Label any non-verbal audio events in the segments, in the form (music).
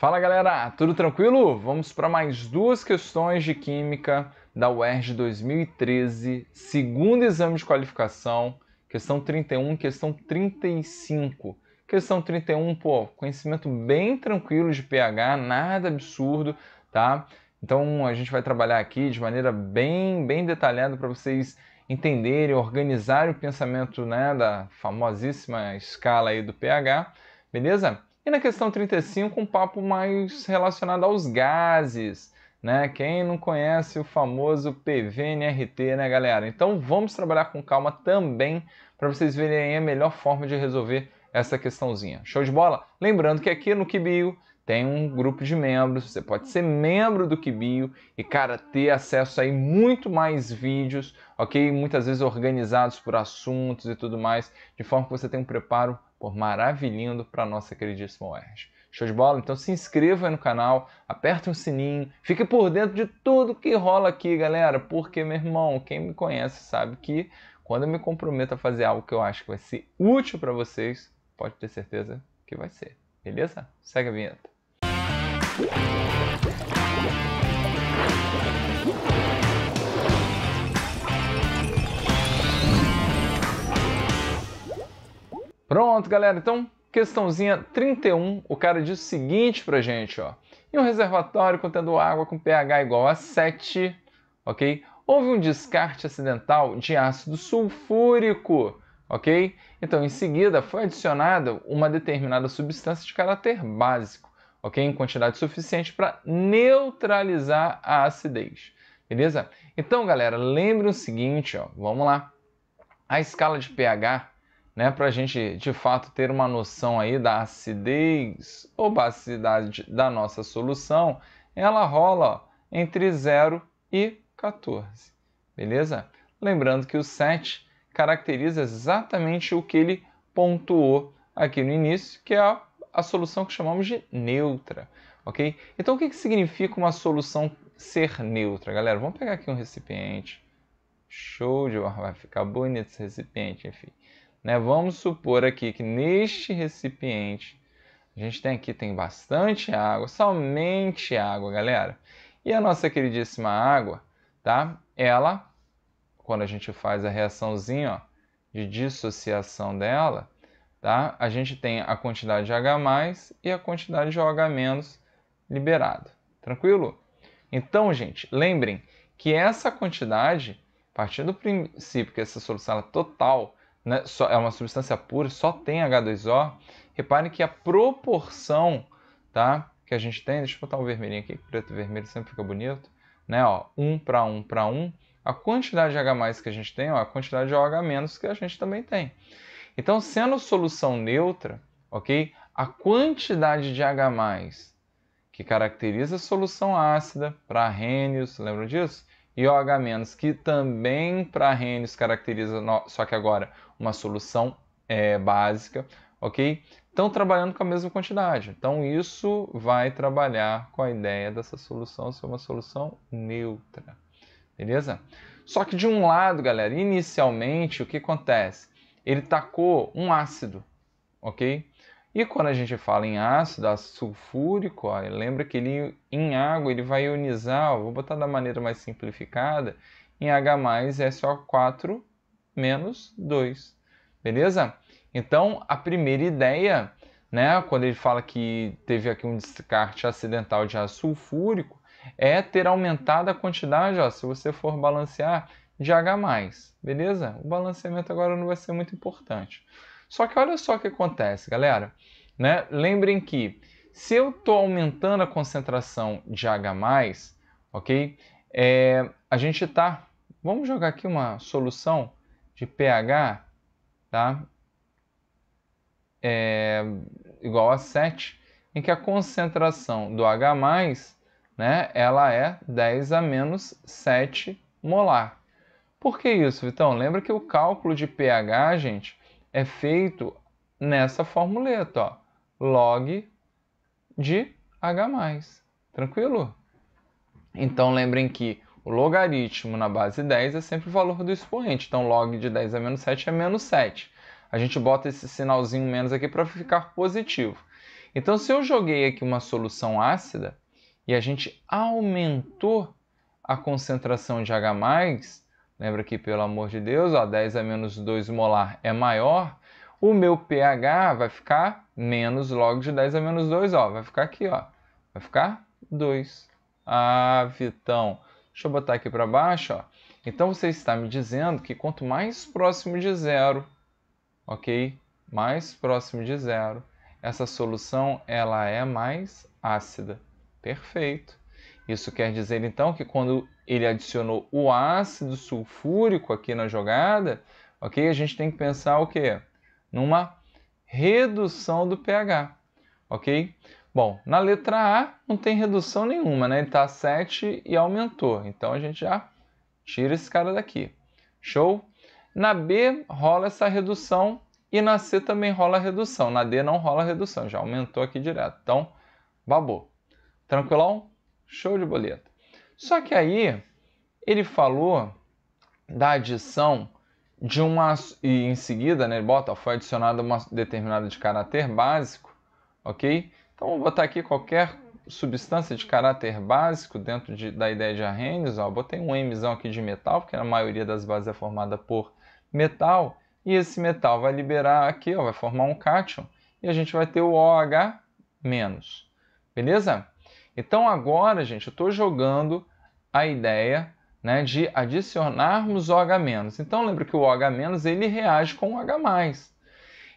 Fala galera, tudo tranquilo? Vamos para mais duas questões de Química da UERJ 2013, segundo exame de qualificação, questão 31, questão 35. Questão 31, pô, conhecimento bem tranquilo de pH, nada absurdo, tá? Então a gente vai trabalhar aqui de maneira bem, bem detalhada para vocês entenderem, organizarem o pensamento né, da famosíssima escala aí do pH, beleza? E na questão 35, um papo mais relacionado aos gases. Né? Quem não conhece o famoso PVNRT, né, galera? Então vamos trabalhar com calma também para vocês verem a melhor forma de resolver essa questãozinha. Show de bola? Lembrando que aqui no Kibio tem um grupo de membros, você pode ser membro do Kibio e, cara, ter acesso aí muito mais vídeos, ok? Muitas vezes organizados por assuntos e tudo mais, de forma que você tem um preparo por maravilhando para nossa queridíssima UERJ. Show de bola? Então se inscreva aí no canal, aperta o sininho, fique por dentro de tudo que rola aqui, galera, porque, meu irmão, quem me conhece sabe que quando eu me comprometo a fazer algo que eu acho que vai ser útil para vocês, pode ter certeza que vai ser. Beleza? Segue a vinheta. Pronto, galera. Então, questãozinha 31, o cara diz o seguinte pra gente, ó. Em um reservatório contendo água com pH igual a 7, ok? Houve um descarte acidental de ácido sulfúrico, ok? Então, em seguida, foi adicionada uma determinada substância de caráter básico ok? Em quantidade suficiente para neutralizar a acidez, beleza? Então, galera, lembre o seguinte, ó, vamos lá. A escala de pH, né, para a gente de fato ter uma noção aí da acidez ou basicidade da nossa solução, ela rola ó, entre 0 e 14, beleza? Lembrando que o 7 caracteriza exatamente o que ele pontuou aqui no início, que é a solução que chamamos de neutra, ok? Então o que, que significa uma solução ser neutra, galera? Vamos pegar aqui um recipiente. Show de bola, vai ficar bonito esse recipiente, enfim. Né? Vamos supor aqui que neste recipiente a gente tem aqui tem bastante água, somente água, galera. E a nossa queridíssima água, tá? Ela, quando a gente faz a reaçãozinha ó, de dissociação dela, Tá? A gente tem a quantidade de H+, e a quantidade de OH- liberado. Tranquilo? Então, gente, lembrem que essa quantidade, a partir do princípio que essa solução é total, né, é uma substância pura, só tem H2O, reparem que a proporção tá, que a gente tem, deixa eu botar o um vermelhinho aqui, preto e vermelho sempre fica bonito, né, ó, 1 para 1 para 1, a quantidade de H+, que a gente tem, ó, a quantidade de OH- que a gente também tem. Então, sendo solução neutra, ok, a quantidade de H+, que caracteriza a solução ácida para Rênios, lembram disso? E OH-, que também para Rênios caracteriza, só que agora, uma solução é, básica, ok? Estão trabalhando com a mesma quantidade. Então, isso vai trabalhar com a ideia dessa solução ser uma solução neutra. Beleza? Só que de um lado, galera, inicialmente, o que acontece? ele tacou um ácido, ok? E quando a gente fala em ácido, ácido sulfúrico, ó, lembra que ele em água ele vai ionizar, ó, vou botar da maneira mais simplificada, em H SO4 é menos 2, beleza? Então a primeira ideia, né, quando ele fala que teve aqui um descarte acidental de ácido sulfúrico, é ter aumentado a quantidade, ó, se você for balancear de H+, beleza? O balanceamento agora não vai ser muito importante. Só que olha só o que acontece, galera. Né? Lembrem que se eu estou aumentando a concentração de H+, ok? É, a gente está... Vamos jogar aqui uma solução de pH, tá? É, igual a 7, em que a concentração do H+, né, ela é 10 a menos 7 molar. Por que isso, Vitão? Lembra que o cálculo de pH, gente, é feito nessa formuleta, ó, log de H+. Tranquilo? Então, lembrem que o logaritmo na base 10 é sempre o valor do expoente. Então, log de 10 a menos 7 é menos 7. É a gente bota esse sinalzinho menos aqui para ficar positivo. Então, se eu joguei aqui uma solução ácida e a gente aumentou a concentração de H+, Lembra aqui pelo amor de Deus, ó, 10 a menos 2 molar é maior. O meu pH vai ficar menos log de 10 a menos 2, ó. Vai ficar aqui, ó. Vai ficar 2. Ah, Vitão. Deixa eu botar aqui para baixo, ó. Então você está me dizendo que quanto mais próximo de zero, ok? Mais próximo de zero, essa solução ela é mais ácida. Perfeito. Isso quer dizer então que quando ele adicionou o ácido sulfúrico aqui na jogada, ok? A gente tem que pensar o quê? Numa redução do pH, ok? Bom, na letra A não tem redução nenhuma, né? Ele está 7 e aumentou, então a gente já tira esse cara daqui. Show? Na B rola essa redução e na C também rola redução. Na D não rola redução, já aumentou aqui direto. Então, babou. Tranquilão? Show de boleta. Só que aí ele falou da adição de uma e em seguida, né, ele bota, foi adicionada uma determinada de caráter básico, OK? Então vou botar aqui qualquer substância de caráter básico dentro de, da ideia de Arrhenius, ó, botei um Mzão aqui de metal, porque a maioria das bases é formada por metal, e esse metal vai liberar aqui, ó, vai formar um cátion, e a gente vai ter o OH-, beleza? Então agora, gente, eu estou jogando a ideia né, de adicionarmos o H-. Então lembra que o H- ele reage com o H+.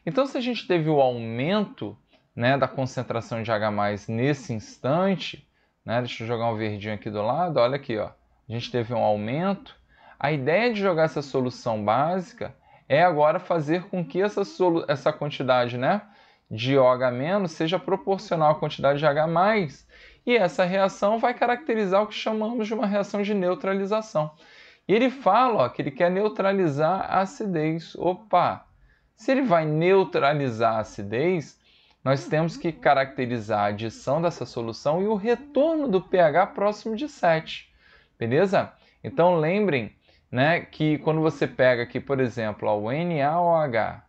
Então se a gente teve o aumento né, da concentração de H+, nesse instante, né, deixa eu jogar um verdinho aqui do lado, olha aqui, ó, a gente teve um aumento. A ideia de jogar essa solução básica é agora fazer com que essa, essa quantidade né, de OH- seja proporcional à quantidade de H+, e essa reação vai caracterizar o que chamamos de uma reação de neutralização. E ele fala ó, que ele quer neutralizar a acidez. Opa! Se ele vai neutralizar a acidez, nós temos que caracterizar a adição dessa solução e o retorno do pH próximo de 7. Beleza? Então lembrem né, que quando você pega aqui, por exemplo, ó, o NaOH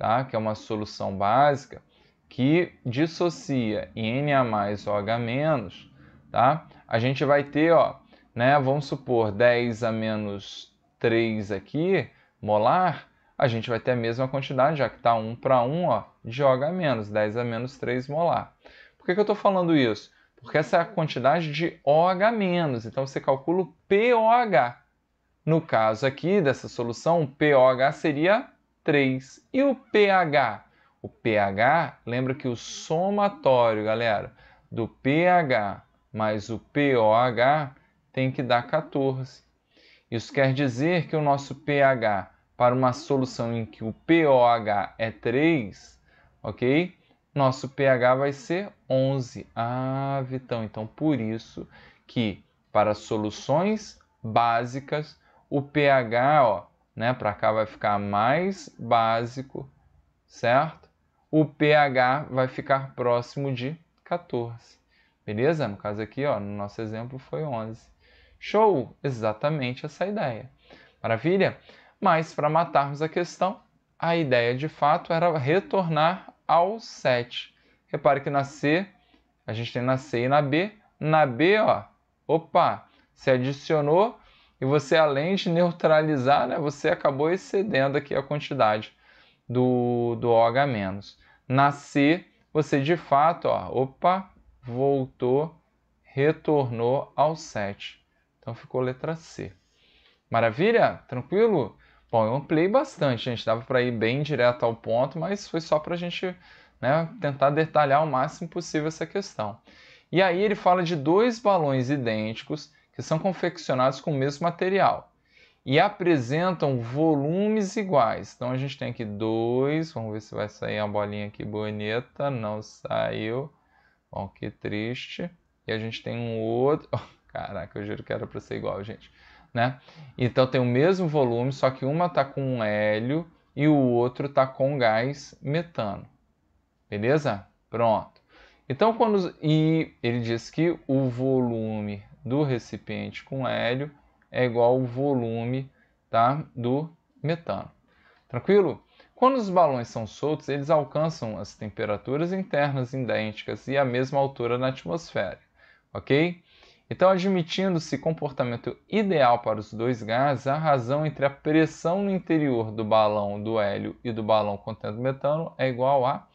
tá? que é uma solução básica, que dissocia em Na mais OH-, tá? a gente vai ter, ó, né, vamos supor, 10 a menos 3 aqui, molar, a gente vai ter a mesma quantidade, já que está 1 para 1, ó, de OH-, 10 a menos 3 molar. Por que, que eu estou falando isso? Porque essa é a quantidade de OH-, então você calcula o pOH. No caso aqui dessa solução, o pOH seria 3. E o pH? O pH, lembra que o somatório, galera, do pH mais o POH tem que dar 14. Isso quer dizer que o nosso pH para uma solução em que o POH é 3, ok? Nosso pH vai ser 11. Ah, Vitão, então por isso que para soluções básicas o pH ó, né? Para cá vai ficar mais básico, certo? O pH vai ficar próximo de 14. Beleza? No caso aqui, ó, no nosso exemplo foi 11. Show! Exatamente essa ideia. Maravilha? Mas para matarmos a questão, a ideia de fato era retornar ao 7. Repare que na C, a gente tem na C e na B. Na B, ó, opa, se adicionou e você, além de neutralizar, né, você acabou excedendo aqui a quantidade do, do OH-. Na C, você de fato, ó, opa, voltou, retornou ao 7. Então ficou letra C. Maravilha? Tranquilo? Bom, eu ampliei bastante, gente. Dava para ir bem direto ao ponto, mas foi só para a gente né, tentar detalhar o máximo possível essa questão. E aí ele fala de dois balões idênticos que são confeccionados com o mesmo material e apresentam volumes iguais. Então a gente tem aqui dois, vamos ver se vai sair a bolinha aqui bonita, não saiu. Bom, que triste. E a gente tem um outro. Oh, (laughs) caraca, eu juro que era para ser igual, gente. Né? Então tem o mesmo volume, só que uma está com hélio e o outro está com gás metano. Beleza? Pronto. Então quando e ele diz que o volume do recipiente com hélio é igual ao volume tá, do metano. Tranquilo? Quando os balões são soltos, eles alcançam as temperaturas internas idênticas e a mesma altura na atmosfera, ok? Então, admitindo-se comportamento ideal para os dois gases, a razão entre a pressão no interior do balão do hélio e do balão contendo metano é igual a.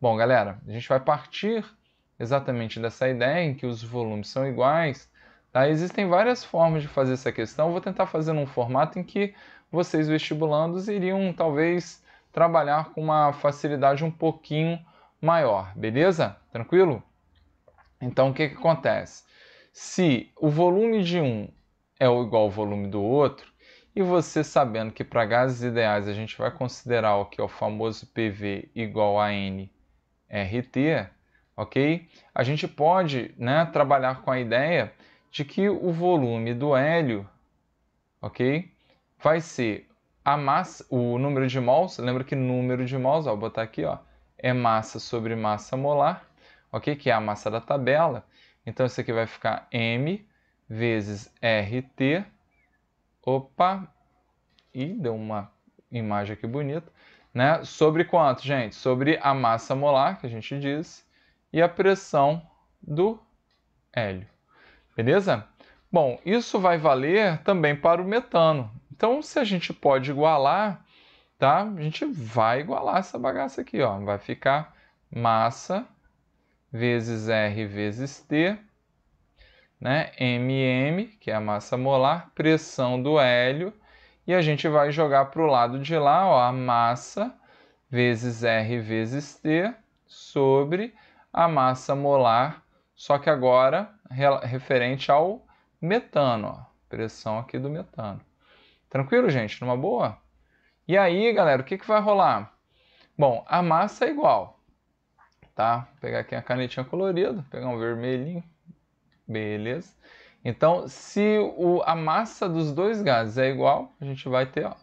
Bom, galera, a gente vai partir exatamente dessa ideia em que os volumes são iguais Tá? Existem várias formas de fazer essa questão. Eu vou tentar fazer num formato em que vocês vestibulandos iriam talvez trabalhar com uma facilidade um pouquinho maior, beleza? Tranquilo? Então o que, que acontece? Se o volume de um é igual ao volume do outro, e você sabendo que para gases ideais a gente vai considerar o que é o famoso PV igual a NRT, ok? A gente pode né, trabalhar com a ideia de que o volume do hélio, ok, vai ser a massa, o número de mols, lembra que número de mols, ó, vou botar aqui, ó, é massa sobre massa molar, ok, que é a massa da tabela. Então isso aqui vai ficar m vezes RT, opa, e deu uma imagem aqui bonita, né? Sobre quanto, gente? Sobre a massa molar, que a gente diz, e a pressão do hélio. Beleza? Bom, isso vai valer também para o metano. Então, se a gente pode igualar, tá? A gente vai igualar essa bagaça aqui, ó. Vai ficar massa vezes R vezes T, né? MM, que é a massa molar, pressão do hélio, e a gente vai jogar para o lado de lá, ó, a massa vezes R vezes T sobre a massa molar só que agora referente ao metano, ó, pressão aqui do metano. Tranquilo, gente? Numa boa? E aí, galera, o que, que vai rolar? Bom, a massa é igual, tá? Vou pegar aqui a canetinha colorida, pegar um vermelhinho, beleza. Então, se o, a massa dos dois gases é igual, a gente vai ter, ó,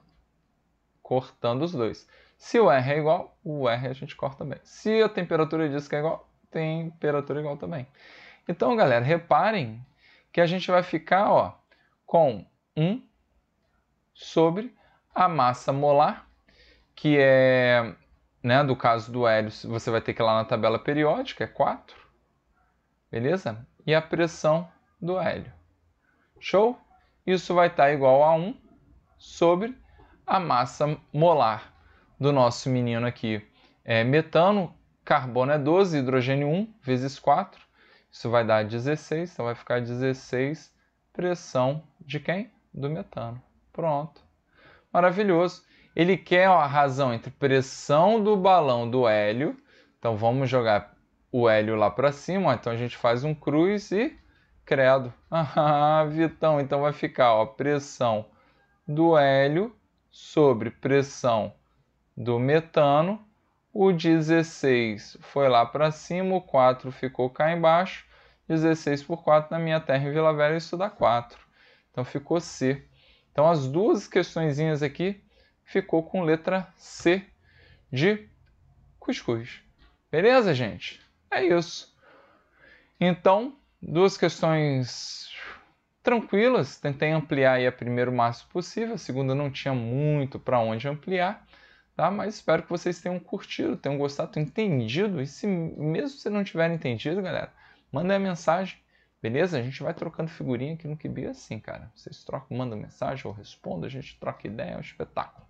cortando os dois. Se o R é igual, o R a gente corta também. Se a temperatura diz que é igual, tem temperatura igual também. Então, galera, reparem que a gente vai ficar ó, com 1 sobre a massa molar, que é, né, do caso do hélio, você vai ter que ir lá na tabela periódica, é 4, beleza? E a pressão do hélio. Show? Isso vai estar tá igual a 1 sobre a massa molar do nosso menino aqui é, metano, Carbono é 12, hidrogênio 1 vezes 4. Isso vai dar 16, então vai ficar 16 pressão de quem? Do metano. Pronto. Maravilhoso. Ele quer a razão entre pressão do balão do hélio. Então vamos jogar o hélio lá para cima. Então a gente faz um cruz e credo. (laughs) Ah, Vitão, então vai ficar a pressão do hélio sobre pressão do metano o 16 foi lá para cima, o 4 ficou cá embaixo. 16 por 4 na minha terra em Vila Velha, isso dá 4. Então ficou C. Então as duas questõezinhas aqui ficou com letra C de cuscuz. Beleza, gente? É isso. Então, duas questões tranquilas. Tentei ampliar aí a primeira o máximo possível. A segunda não tinha muito para onde ampliar. Tá? Mas espero que vocês tenham curtido, tenham gostado, tenham entendido. E se mesmo se não tiver entendido, galera, mandem a mensagem, beleza? A gente vai trocando figurinha aqui no Kibi assim, cara. Vocês trocam, mandam mensagem, eu respondo, a gente troca ideia, é um espetáculo.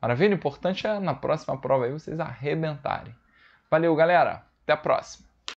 Maravilha? O importante é na próxima prova aí vocês arrebentarem. Valeu, galera. Até a próxima.